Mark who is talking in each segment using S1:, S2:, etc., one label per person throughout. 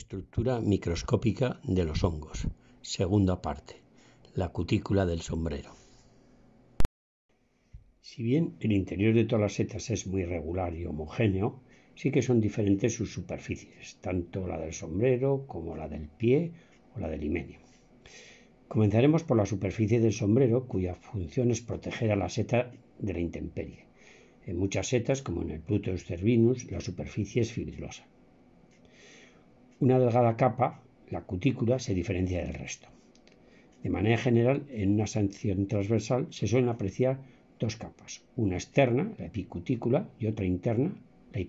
S1: Estructura microscópica de los hongos. Segunda parte. La cutícula del sombrero. Si bien el interior de todas las setas es muy regular y homogéneo, sí que son diferentes sus superficies, tanto la del sombrero como la del pie o la del himenio. Comenzaremos por la superficie del sombrero, cuya función es proteger a la seta de la intemperie. En muchas setas, como en el Pluto cervinus, la superficie es fibrilosa. Una delgada capa, la cutícula, se diferencia del resto. De manera general, en una sanción transversal se suelen apreciar dos capas, una externa, la epicutícula, y otra interna, la,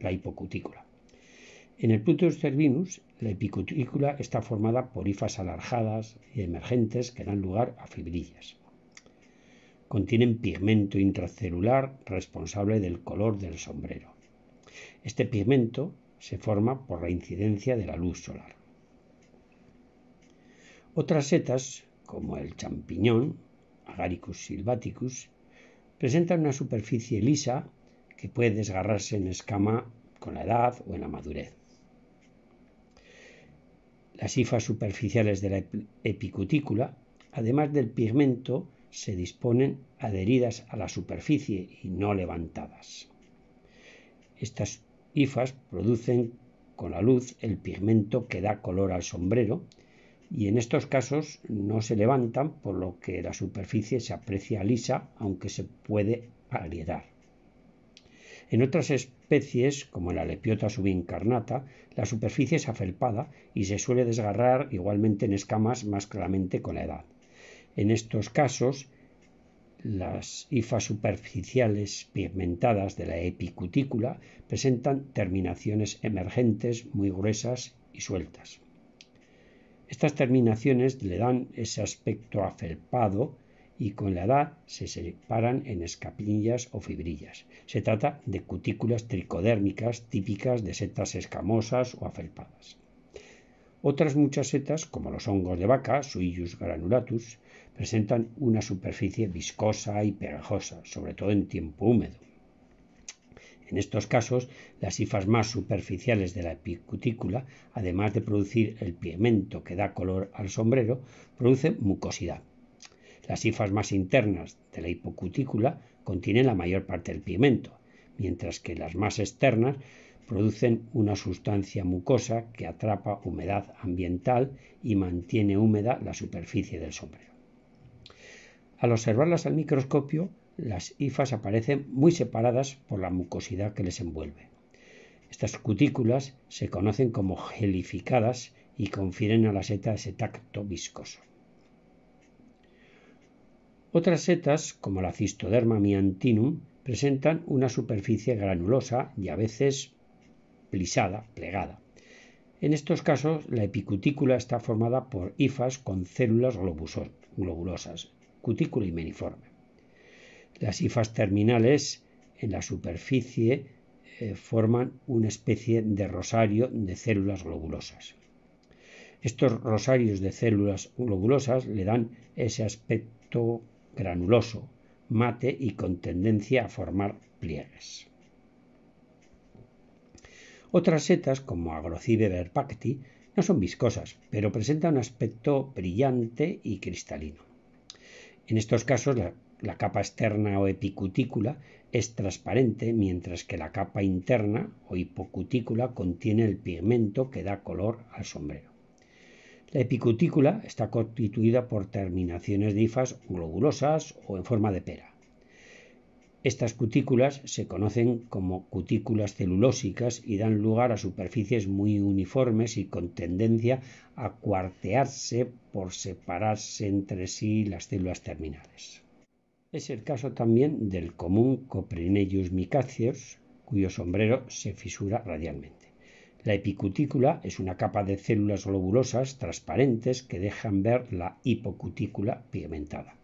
S1: la hipocutícula. En el Plutus cervinus, la epicutícula está formada por hifas alargadas y emergentes que dan lugar a fibrillas. Contienen pigmento intracelular responsable del color del sombrero. Este pigmento se forma por la incidencia de la luz solar. Otras setas, como el champiñón, Agaricus silvaticus, presentan una superficie lisa que puede desgarrarse en escama con la edad o en la madurez. Las hifas superficiales de la epicutícula, además del pigmento, se disponen adheridas a la superficie y no levantadas. Estas hifas producen con la luz el pigmento que da color al sombrero y en estos casos no se levantan por lo que la superficie se aprecia lisa aunque se puede agrietar. En otras especies, como la lepiota subincarnata, la superficie es afelpada y se suele desgarrar igualmente en escamas más claramente con la edad. En estos casos, las hifas superficiales pigmentadas de la epicutícula presentan terminaciones emergentes muy gruesas y sueltas. Estas terminaciones le dan ese aspecto afelpado y con la edad se separan en escapillas o fibrillas. Se trata de cutículas tricodérmicas típicas de setas escamosas o afelpadas. Otras muchas setas, como los hongos de vaca, Suillus granulatus, presentan una superficie viscosa y pegajosa, sobre todo en tiempo húmedo. En estos casos, las hifas más superficiales de la epicutícula, además de producir el pigmento que da color al sombrero, producen mucosidad. Las hifas más internas de la hipocutícula contienen la mayor parte del pigmento, mientras que las más externas producen una sustancia mucosa que atrapa humedad ambiental y mantiene húmeda la superficie del sombrero. Al observarlas al microscopio, las hifas aparecen muy separadas por la mucosidad que les envuelve. Estas cutículas se conocen como gelificadas y confieren a la seta ese tacto viscoso. Otras setas, como la cistoderma miantinum, presentan una superficie granulosa y a veces plisada, plegada. En estos casos, la epicutícula está formada por hifas con células globulosas, cutícula y meniforme. Las hifas terminales en la superficie eh, forman una especie de rosario de células globulosas. Estos rosarios de células globulosas le dan ese aspecto granuloso, mate y con tendencia a formar pliegues. Otras setas, como Agrocybe verpacti, no son viscosas, pero presentan un aspecto brillante y cristalino. En estos casos, la, capa externa o epicutícula es transparente, mientras que la capa interna o hipocutícula contiene el pigmento que da color al sombrero. La epicutícula está constituida por terminaciones difas globulosas o en forma de pera. Estas cutículas se conocen como cutículas celulósicas y dan lugar a superficies muy uniformes y con tendencia a cuartearse por separarse entre sí las células terminales. Es el caso también del común Coprinellus micaceus, cuyo sombrero se fisura radialmente. La epicutícula es una capa de células globulosas transparentes que dejan ver la hipocutícula pigmentada.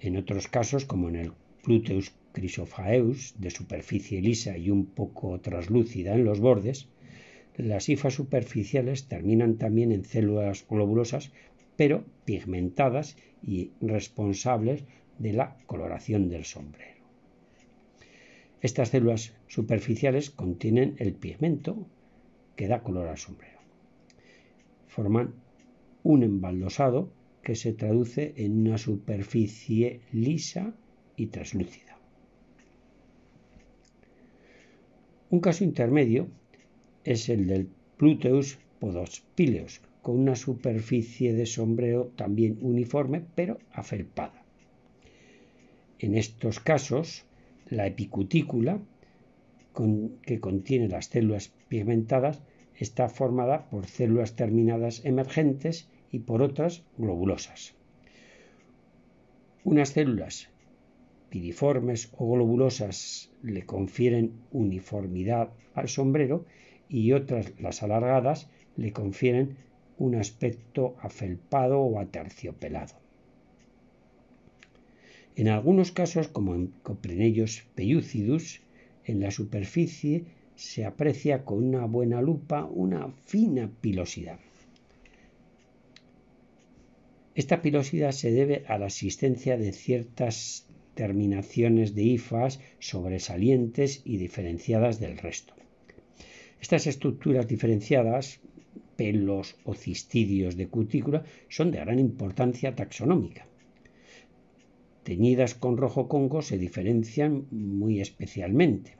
S1: En otros casos, como en el Pluteus chrysophaeus, de superficie lisa y un poco traslúcida en los bordes, las hifas superficiales terminan también en células globulosas, pero pigmentadas y responsables de la coloración del sombrero. Estas células superficiales contienen el pigmento que da color al sombrero. Forman un embaldosado que se traduce en una superficie lisa y translúcida. Un caso intermedio es el del Pluteus podospileus, con una superficie de sombrero también uniforme pero afelpada. En estos casos, la epicutícula, que contiene las células pigmentadas, está formada por células terminadas emergentes y por otras globulosas. Unas células o globulosas le confieren uniformidad al sombrero y otras, las alargadas, le confieren un aspecto afelpado o aterciopelado. En algunos casos, como en Coprinellus pellucidus, en la superficie se aprecia con una buena lupa una fina pilosidad. Esta pilosidad se debe a la existencia de ciertas terminaciones de ifas sobresalientes y diferenciadas del resto. Estas estructuras diferenciadas, pelos o cistidios de cutícula, son de gran importancia taxonómica. Teñidas con rojo congo se diferencian muy especialmente.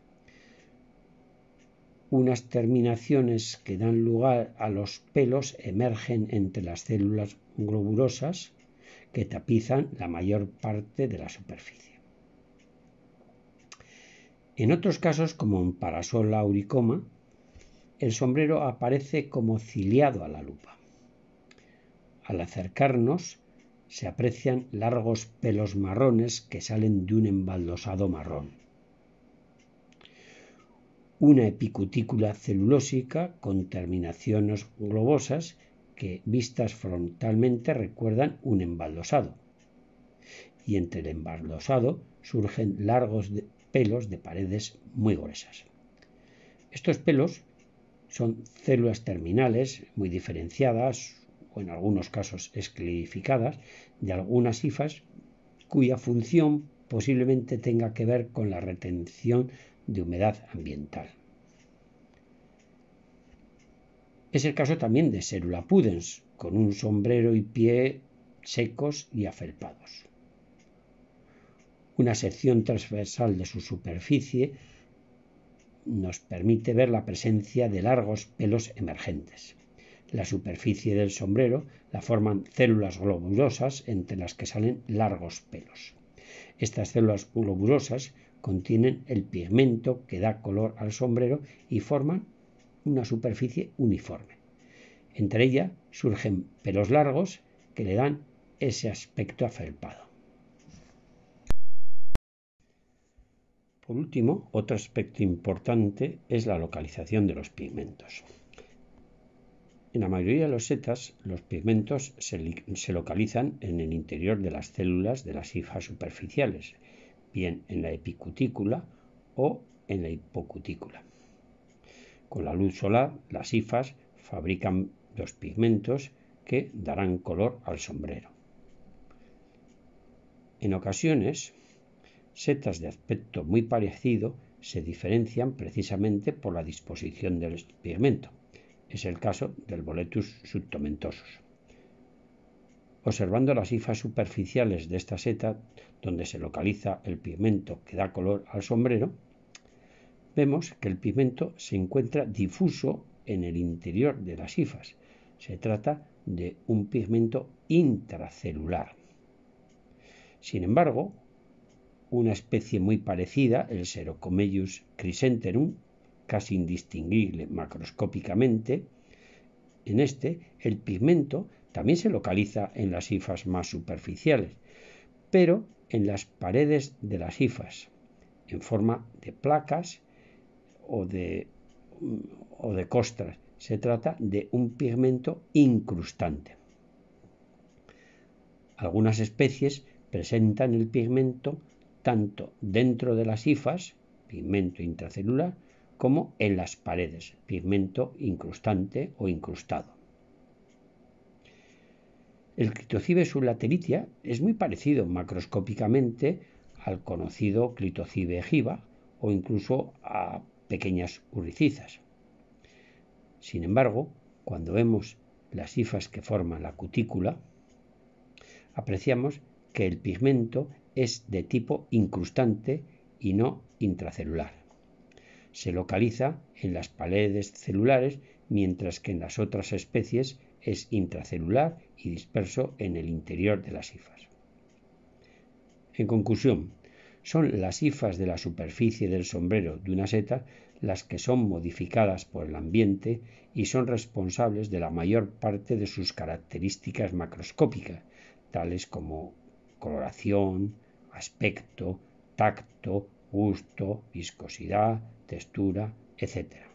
S1: Unas terminaciones que dan lugar a los pelos emergen entre las células globulosas, que tapizan la mayor parte de la superficie. En otros casos, como en parasol auricoma, el sombrero aparece como ciliado a la lupa. Al acercarnos, se aprecian largos pelos marrones que salen de un embaldosado marrón. Una epicutícula celulósica con terminaciones globosas que vistas frontalmente recuerdan un embaldosado. Y entre el embaldosado surgen largos pelos de paredes muy gruesas. Estos pelos son células terminales muy diferenciadas o en algunos casos esclerificadas de algunas hifas cuya función posiblemente tenga que ver con la retención de humedad ambiental. Es el caso también de célula pudens, con un sombrero y pie secos y afelpados. Una sección transversal de su superficie nos permite ver la presencia de largos pelos emergentes. La superficie del sombrero la forman células globulosas entre las que salen largos pelos. Estas células globulosas contienen el pigmento que da color al sombrero y forman una superficie uniforme. Entre ella surgen pelos largos que le dan ese aspecto afelpado. Por último, otro aspecto importante es la localización de los pigmentos. En la mayoría de los setas, los pigmentos se, se, localizan en el interior de las células de las hifas superficiales, bien en la epicutícula o en la hipocutícula. Con la luz solar, las hifas fabrican los pigmentos que darán color al sombrero. En ocasiones, setas de aspecto muy parecido se diferencian precisamente por la disposición del pigmento. Es el caso del boletus subtomentosus. Observando las hifas superficiales de esta seta, donde se localiza el pigmento que da color al sombrero, Vemos que el pigmento se encuentra difuso en el interior de las hifas. Se trata de un pigmento intracelular. Sin embargo, una especie muy parecida, el Serocomellus chrysenterum, casi indistinguible macroscópicamente, en este el pigmento también se localiza en las hifas más superficiales, pero en las paredes de las hifas, en forma de placas o de, de costras. Se trata de un pigmento incrustante. Algunas especies presentan el pigmento tanto dentro de las hifas, pigmento intracelular, como en las paredes, pigmento incrustante o incrustado. El clitocibe sublateritia es muy parecido macroscópicamente al conocido clitocibe egiva o incluso a pequeñas urricizas. Sin embargo, cuando vemos las hifas que forman la cutícula, apreciamos que el pigmento es de tipo incrustante y no intracelular. Se localiza en las paredes celulares mientras que en las otras especies es intracelular y disperso en el interior de las hifas. En conclusión, son las hifas de la superficie del sombrero de una seta las que son modificadas por el ambiente y son responsables de la mayor parte de sus características macroscópicas, tales como coloración, aspecto, tacto, gusto, viscosidad, textura, etc.